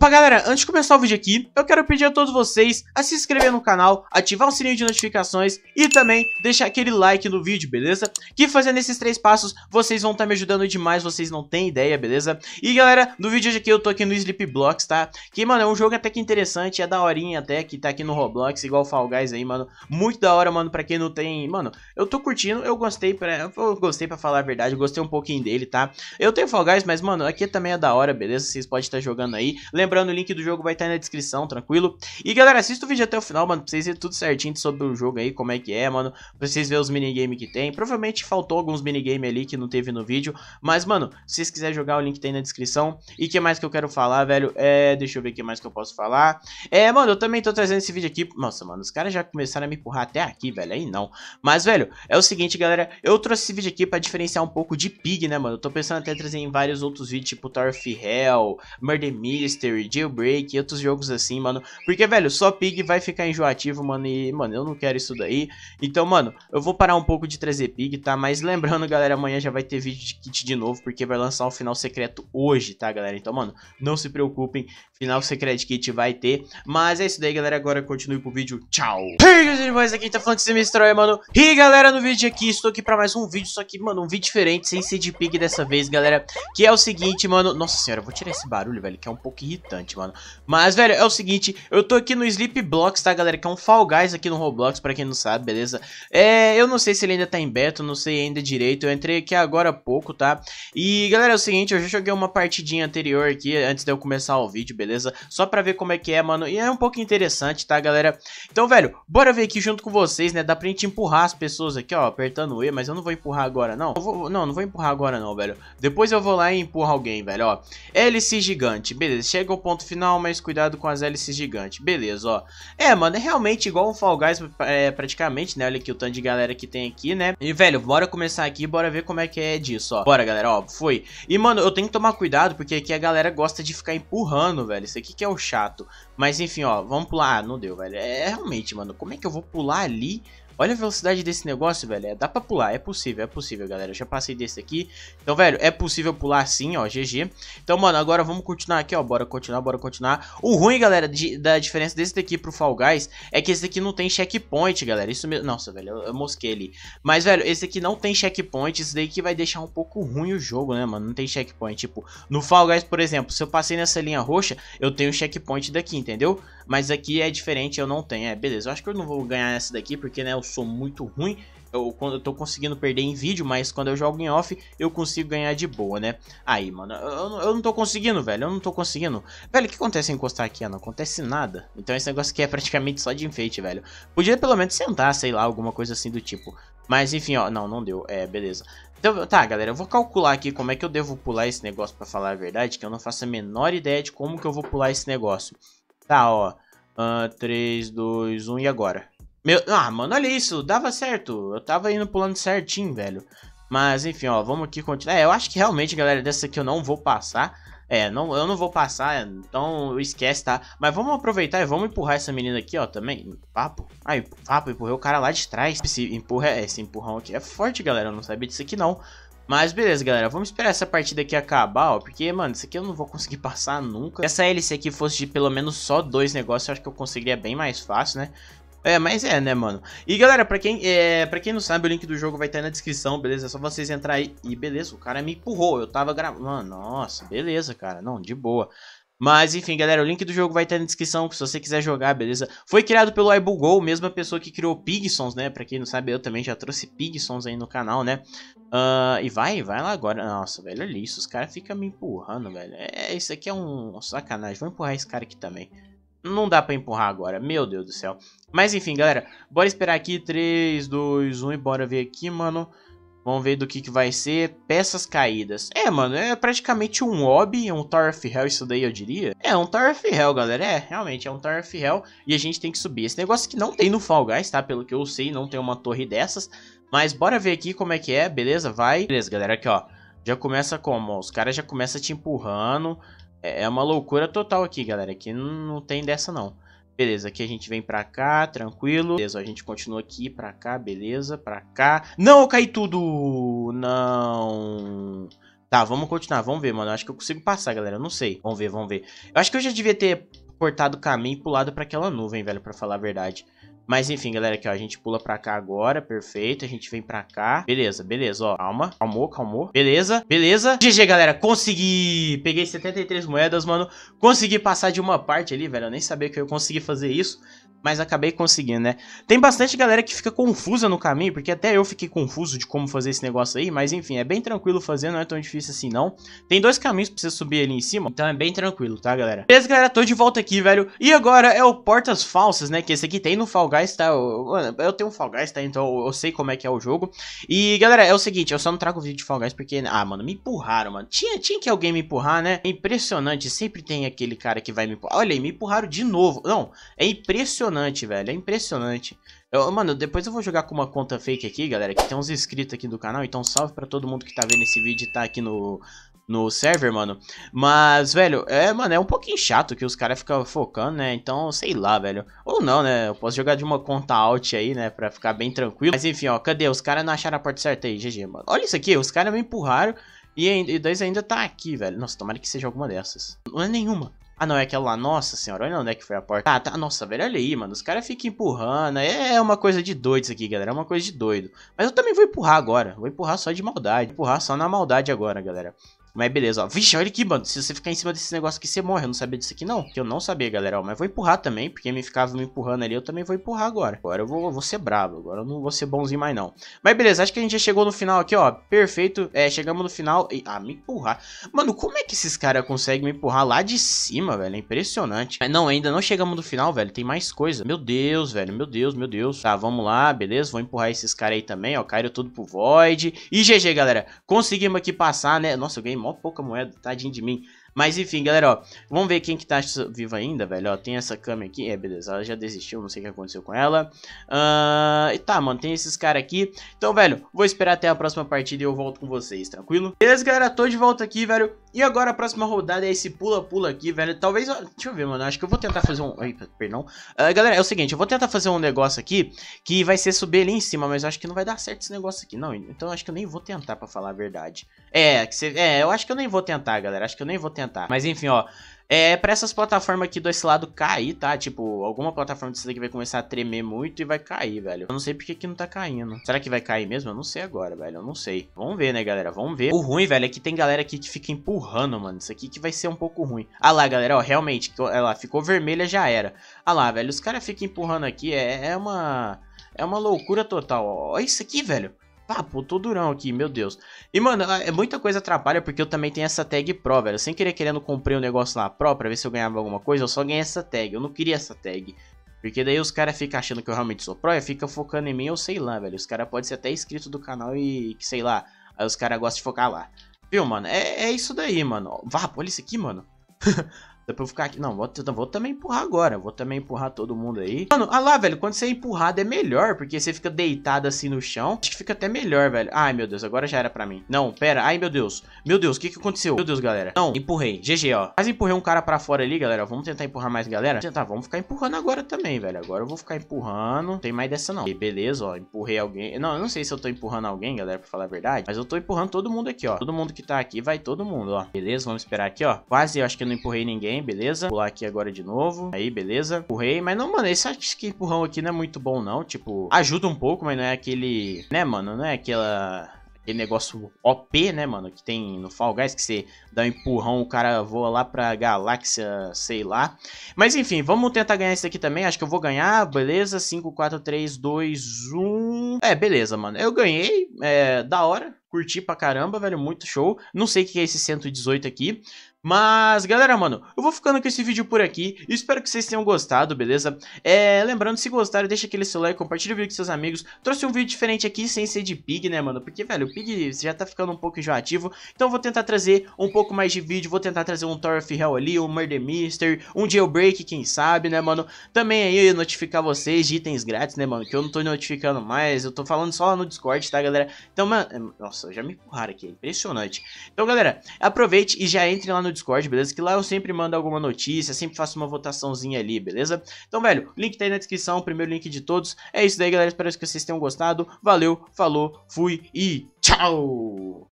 Opa, galera, antes de começar o vídeo aqui, eu quero pedir a todos vocês a se inscrever no canal, ativar o sininho de notificações e também deixar aquele like no vídeo, beleza? Que fazendo esses três passos, vocês vão estar tá me ajudando demais, vocês não têm ideia, beleza? E galera, no vídeo de aqui eu tô aqui no Sleep Blocks, tá? Que, mano, é um jogo até que interessante, é da horinha até, que tá aqui no Roblox, igual Fall Guys aí, mano. Muito da hora, mano, pra quem não tem... Mano, eu tô curtindo, eu gostei pra... Eu gostei pra falar a verdade, eu gostei um pouquinho dele, tá? Eu tenho Fall Guys, mas, mano, aqui também é da hora, beleza? Vocês podem estar tá jogando aí. Lembra Lembrando, o link do jogo vai estar tá na descrição, tranquilo? E galera, assista o vídeo até o final, mano, pra vocês verem tudo certinho sobre o jogo aí, como é que é, mano. Pra vocês verem os minigames que tem. Provavelmente faltou alguns minigames ali que não teve no vídeo. Mas, mano, se vocês quiserem jogar, o link tá na descrição. E o que mais que eu quero falar, velho? É, deixa eu ver o que mais que eu posso falar. É, mano, eu também tô trazendo esse vídeo aqui. Nossa, mano, os caras já começaram a me empurrar até aqui, velho. Aí não. Mas, velho, é o seguinte, galera. Eu trouxe esse vídeo aqui pra diferenciar um pouco de Pig, né, mano? Eu tô pensando até trazer em vários outros vídeos, tipo Torf Hell, Murder Mystery. Jailbreak e outros jogos assim, mano. Porque, velho, só Pig vai ficar enjoativo, mano. E, mano, eu não quero isso daí. Então, mano, eu vou parar um pouco de trazer Pig, tá? Mas lembrando, galera, amanhã já vai ter vídeo de kit de novo, porque vai lançar um final secreto hoje, tá, galera? Então, mano, não se preocupem, final secreto kit vai ter. Mas é isso daí, galera. Agora continue com o vídeo. Tchau! Hey, animais, aqui tá falando que você me estranha, mano. E galera, no vídeo aqui, estou aqui pra mais um vídeo, só que, mano, um vídeo diferente, sem ser de Pig dessa vez, galera. Que é o seguinte, mano. Nossa senhora, eu vou tirar esse barulho, velho, que é um pouco irritante irritante, mano. Mas, velho, é o seguinte, eu tô aqui no Sleep Blocks, tá, galera? Que é um Fall Guys aqui no Roblox, pra quem não sabe, beleza? É, eu não sei se ele ainda tá em beta, não sei ainda direito. Eu entrei aqui agora há pouco, tá? E, galera, é o seguinte, eu já joguei uma partidinha anterior aqui, antes de eu começar o vídeo, beleza? Só pra ver como é que é, mano. E é um pouco interessante, tá, galera? Então, velho, bora ver aqui junto com vocês, né? Dá pra gente empurrar as pessoas aqui, ó, apertando o E, mas eu não vou empurrar agora, não. Vou, não, não vou empurrar agora, não, velho. Depois eu vou lá e empurro alguém, velho, ó. Hélice gigante, beleza. Chega o ponto final, mas cuidado com as hélices gigantes. Beleza, ó. É, mano, é realmente igual um Fall Guys é, praticamente, né? Olha aqui o tanto de galera que tem aqui, né? E, velho, bora começar aqui, bora ver como é que é disso, ó. Bora, galera, ó, foi. E, mano, eu tenho que tomar cuidado, porque aqui a galera gosta de ficar empurrando, velho. Isso aqui que é o chato. Mas, enfim, ó, vamos pular. Ah, não deu, velho. É, realmente, mano, como é que eu vou pular ali Olha a velocidade desse negócio, velho. É, dá pra pular, é possível, é possível, galera. Eu já passei desse aqui. Então, velho, é possível pular sim, ó, GG. Então, mano, agora vamos continuar aqui, ó. Bora continuar, bora continuar. O ruim, galera, de, da diferença desse daqui pro Fall Guys é que esse daqui não tem checkpoint, galera. Isso mesmo... Nossa, velho, eu, eu mosquei ali. Mas, velho, esse aqui não tem checkpoint. Isso daí que vai deixar um pouco ruim o jogo, né, mano? Não tem checkpoint. Tipo, no Fall Guys, por exemplo, se eu passei nessa linha roxa, eu tenho checkpoint daqui, entendeu? Mas aqui é diferente, eu não tenho. É, beleza. Eu acho que eu não vou ganhar essa daqui, porque, né, eu sou muito ruim. Eu, quando eu tô conseguindo perder em vídeo, mas quando eu jogo em off, eu consigo ganhar de boa, né? Aí, mano, eu, eu não tô conseguindo, velho, eu não tô conseguindo. Velho, o que acontece encostar aqui? Não acontece nada. Então esse negócio aqui é praticamente só de enfeite, velho. Podia pelo menos sentar, sei lá, alguma coisa assim do tipo. Mas enfim, ó, não, não deu, é, beleza. Então, tá, galera, eu vou calcular aqui como é que eu devo pular esse negócio pra falar a verdade, que eu não faço a menor ideia de como que eu vou pular esse negócio. Tá, ó, 3, 2, 1 e agora? Meu, ah, mano, olha isso, dava certo. Eu tava indo pulando certinho, velho. Mas enfim, ó, vamos aqui continuar. É, eu acho que realmente, galera, dessa aqui eu não vou passar. É, não, eu não vou passar, então esquece, tá? Mas vamos aproveitar e vamos empurrar essa menina aqui, ó, também. Papo. ai papo, empurrei o cara lá de trás. Esse, empurra, esse empurrão aqui é forte, galera, eu não sabia disso aqui não. Mas beleza, galera, vamos esperar essa partida aqui acabar, ó, porque, mano, isso aqui eu não vou conseguir passar nunca. Se essa hélice aqui fosse de pelo menos só dois negócios, eu acho que eu conseguiria bem mais fácil, né? É, mas é, né, mano? E galera, pra quem, é, pra quem não sabe, o link do jogo vai estar na descrição, beleza? É só vocês entrar aí. E beleza, o cara me empurrou. Eu tava gravando. nossa, beleza, cara. Não, de boa. Mas enfim, galera, o link do jogo vai estar na descrição se você quiser jogar, beleza? Foi criado pelo iBugo, mesma pessoa que criou Pigsons, né? Pra quem não sabe, eu também já trouxe Pigsons aí no canal, né? Uh, e vai, vai lá agora. Nossa, velho, olha é isso. Os caras ficam me empurrando, velho. É, isso aqui é um sacanagem. Vou empurrar esse cara aqui também não dá pra empurrar agora, meu Deus do céu. Mas enfim, galera, bora esperar aqui, 3, 2, 1 e bora ver aqui, mano. Vamos ver do que, que vai ser peças caídas. É, mano, é praticamente um obi, um Tower of Hell isso daí, eu diria. É, um Tower of Hell, galera, é, realmente, é um Tower of Hell e a gente tem que subir. Esse negócio que não tem no Fall Guys, tá, pelo que eu sei, não tem uma torre dessas. Mas bora ver aqui como é que é, beleza? Vai. Beleza, galera, aqui, ó. Já começa como? Os caras já começam te empurrando. É, é uma loucura total aqui, galera. Aqui não tem dessa, não. Beleza, aqui a gente vem pra cá, tranquilo. Beleza, a gente continua aqui, pra cá, beleza, pra cá. Não, eu caí tudo! Não... Tá, vamos continuar, vamos ver, mano. Eu acho que eu consigo passar, galera, eu não sei. Vamos ver, vamos ver. Eu acho que eu já devia ter cortado o caminho e pulado pra aquela nuvem, velho, pra falar a verdade. Mas enfim, galera, aqui ó, a gente pula pra cá agora, perfeito, a gente vem pra cá. Beleza, beleza, ó, calma, calmou, calmou. Beleza, beleza. GG, galera, consegui! Peguei 73 moedas, mano, consegui passar de uma parte ali, velho, eu nem sabia que eu conseguir fazer isso mas acabei conseguindo, né? Tem bastante galera que fica confusa no caminho, porque até eu fiquei confuso de como fazer esse negócio aí, mas enfim, é bem tranquilo fazer, não é tão difícil assim não. Tem dois caminhos pra você subir ali em cima, então é bem tranquilo, tá galera? Beleza galera, tô de volta aqui, velho, e agora é o Portas Falsas, né, que esse aqui tem no Fall Guys, tá? Eu, eu tenho um Fall Guys, tá? Então eu sei como é que é o jogo. E galera, é o seguinte, eu só não trago vídeo de Fall Guys porque, ah mano, me empurraram, mano. Tinha, tinha que alguém me empurrar, né? É impressionante, sempre tem aquele cara que vai me empurrar. Olha aí, me empurraram de novo. Não, é impressionante impressionante, velho. É impressionante. Eu, mano, depois eu vou jogar com uma conta fake aqui, galera, que tem uns inscritos aqui do canal. Então salve pra todo mundo que tá vendo esse vídeo e tá aqui no, no server, mano. Mas, velho, é, mano, é um pouquinho chato que os caras ficam focando, né? Então, sei lá, velho. Ou não, né? Eu posso jogar de uma conta alt aí, né? Pra ficar bem tranquilo. Mas enfim, ó, cadê? Os caras não acharam a porta certa aí, GG, mano. Olha isso aqui, os caras me empurraram. E, e dois ainda tá aqui, velho. Nossa, tomara que seja alguma dessas. Não é nenhuma. Ah, não, é aquela lá. Nossa senhora, olha onde é que foi a porta. Ah, tá. Nossa, velho, olha aí, mano. Os caras ficam empurrando. É, é uma coisa de doido isso aqui, galera. É uma coisa de doido. Mas eu também vou empurrar agora. Vou empurrar só de maldade. Vou empurrar só na maldade agora, galera. Mas beleza, ó. Vixe, olha aqui, mano. Se você ficar em cima desse negócio aqui, você morre. Eu não sabia disso aqui, não. Que eu não sabia, galera. Ó, mas vou empurrar também, porque me ficava me empurrando ali. Eu também vou empurrar agora. Agora eu vou, vou ser bravo. Agora eu não vou ser bonzinho mais, não. Mas beleza, acho que a gente já chegou no final aqui, ó. Perfeito. É, chegamos no final. E... Ah, me empurrar. Mano, como é que esses caras conseguem me empurrar lá de cima, velho? É impressionante. Mas não, ainda não chegamos no final, velho. Tem mais coisa. Meu Deus, velho. Meu Deus, meu Deus. Tá, vamos lá. Beleza, vou empurrar esses caras aí também, ó. Caíram tudo pro Void. E GG, galera. Conseguimos aqui passar, né? Nossa, eu ganhei mó pouca moeda, tadinho de mim. Mas enfim, galera, ó, vamos ver quem que tá vivo ainda, velho, ó, tem essa câmera aqui, é, beleza, ela já desistiu, não sei o que aconteceu com ela. Uh, e tá, mano, tem esses caras aqui, então, velho, vou esperar até a próxima partida e eu volto com vocês, tranquilo? Beleza, galera, tô de volta aqui, velho, e agora a próxima rodada é esse pula-pula aqui, velho, talvez, ó, deixa eu ver, mano, acho que eu vou tentar fazer um, ai, perdão. Uh, galera, é o seguinte, eu vou tentar fazer um negócio aqui, que vai ser subir ali em cima, mas eu acho que não vai dar certo esse negócio aqui, não, então acho que eu nem vou tentar, pra falar a verdade. É, que você... é eu acho que eu nem vou tentar, galera, acho que eu nem vou tentar tentar. Mas enfim, ó. É pra essas plataformas aqui do esse lado cair, tá? Tipo, alguma plataforma desse daqui vai começar a tremer muito e vai cair, velho. Eu não sei porque que não tá caindo. Será que vai cair mesmo? Eu não sei agora, velho. Eu não sei. Vamos ver, né, galera? Vamos ver. O ruim, velho, é que tem galera aqui que fica empurrando, mano. Isso aqui que vai ser um pouco ruim. Ah lá, galera, ó, realmente, ela ficou vermelha, já era. Ah lá, velho, os caras ficam empurrando aqui. É, é uma... É uma loucura total, ó. Olha isso aqui, velho. Ah, pô, tô durão aqui, meu Deus. E, mano, é, é muita coisa atrapalha porque eu também tenho essa tag Pro, velho. Sem querer querendo, comprei um negócio lá Pro pra ver se eu ganhava alguma coisa. Eu só ganhei essa tag. Eu não queria essa tag. Porque daí os caras ficam achando que eu realmente sou Pro e fica focando em mim ou sei lá, velho. Os caras podem ser até inscrito do canal e que sei lá. Aí os caras gostam de focar lá. Viu, mano? É, é isso daí, mano. Vá, olha isso aqui, mano. Dá pra eu ficar aqui. Não, vou, vou também empurrar agora. Vou também empurrar todo mundo aí. Mano, ah lá, velho. Quando você é empurrado é melhor, porque você fica deitado assim no chão. Acho que fica até melhor, velho. Ai, meu Deus, agora já era pra mim. Não, pera. Ai, meu Deus. Meu Deus, o que que aconteceu? Meu Deus, galera. Não, empurrei. GG, ó. Quase empurrei um cara pra fora ali, galera. Vamos tentar empurrar mais, galera. Tentar, vamos ficar empurrando agora também, velho. Agora eu vou ficar empurrando. Não tem mais dessa, não. E beleza, ó. Empurrei alguém. Não, eu não sei se eu tô empurrando alguém, galera, pra falar a verdade. Mas eu tô empurrando todo mundo aqui, ó. Todo mundo que tá aqui, vai todo mundo, ó. Beleza, vamos esperar aqui, ó. Quase, eu acho que eu não empurrei ninguém ninguém, beleza? Pular aqui agora de novo. Aí, beleza. Empurrei. Mas não, mano, esse empurrão aqui não é muito bom, não. Tipo, ajuda um pouco, mas não é aquele... Né, mano? Não é aquela aquele negócio OP, né, mano? Que tem no Fall Guys, que você dá um empurrão, o cara voa lá pra galáxia, sei lá. Mas enfim, vamos tentar ganhar esse aqui também. Acho que eu vou ganhar, beleza? 5, 4, 3, 2, 1. É, beleza, mano. Eu ganhei, é da hora. Curti pra caramba, velho, muito show. Não sei o que é esse 118 aqui. Mas, galera, mano, eu vou ficando com esse vídeo por aqui. Espero que vocês tenham gostado, beleza? É, lembrando, se gostaram, deixa aquele seu like, compartilha o vídeo com seus amigos. Trouxe um vídeo diferente aqui, sem ser de Pig, né, mano? Porque, velho, o Pig já tá ficando um pouco enjoativo. Então eu vou tentar trazer um pouco mais de vídeo. Vou tentar trazer um Tower of Hell ali, um Murder Mister, um Jailbreak, quem sabe, né, mano? Também aí eu ia notificar vocês de itens grátis, né, mano? Que eu não tô notificando mais. Eu tô falando só lá no Discord, tá, galera? Então, mano... É, nossa, já me empurraram aqui. É impressionante. Então, galera, aproveite e já entre lá no no Discord, beleza? Que lá eu sempre mando alguma notícia, sempre faço uma votaçãozinha ali, beleza? Então, velho, link tá aí na descrição, primeiro link de todos. É isso daí, galera. Espero que vocês tenham gostado. Valeu, falou, fui e tchau!